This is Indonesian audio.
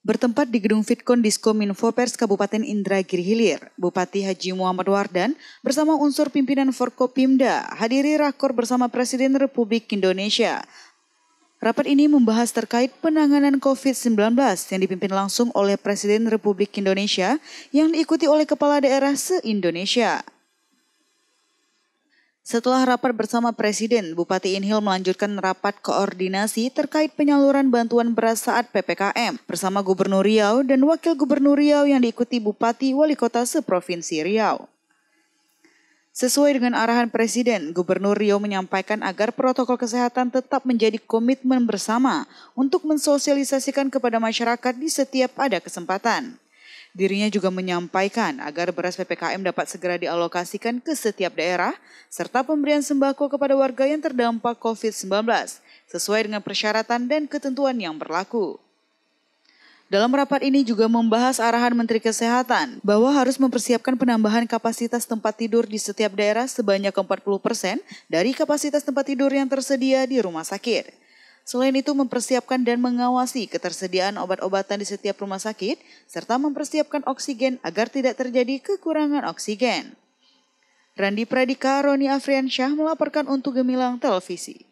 Bertempat di gedung Disko Diskominfo Pers Kabupaten Indragiri Hilir, Bupati Haji Muhammad Wardan bersama unsur pimpinan Forkopimda hadiri rakor bersama Presiden Republik Indonesia. Rapat ini membahas terkait penanganan COVID-19 yang dipimpin langsung oleh Presiden Republik Indonesia yang diikuti oleh kepala daerah se-Indonesia. Setelah rapat bersama Presiden, Bupati Inhil melanjutkan rapat koordinasi terkait penyaluran bantuan beras saat PPKM bersama Gubernur Riau dan Wakil Gubernur Riau yang diikuti Bupati Wali Kota Seprovinsi Riau. Sesuai dengan arahan Presiden, Gubernur Riau menyampaikan agar protokol kesehatan tetap menjadi komitmen bersama untuk mensosialisasikan kepada masyarakat di setiap ada kesempatan. Dirinya juga menyampaikan agar beras PPKM dapat segera dialokasikan ke setiap daerah, serta pemberian sembako kepada warga yang terdampak COVID-19 sesuai dengan persyaratan dan ketentuan yang berlaku. Dalam rapat ini juga membahas arahan Menteri Kesehatan bahwa harus mempersiapkan penambahan kapasitas tempat tidur di setiap daerah sebanyak 40 persen dari kapasitas tempat tidur yang tersedia di rumah sakit. Selain itu mempersiapkan dan mengawasi ketersediaan obat-obatan di setiap rumah sakit serta mempersiapkan oksigen agar tidak terjadi kekurangan oksigen. Randi Pradika Roni Afriansyah melaporkan untuk Gemilang Televisi.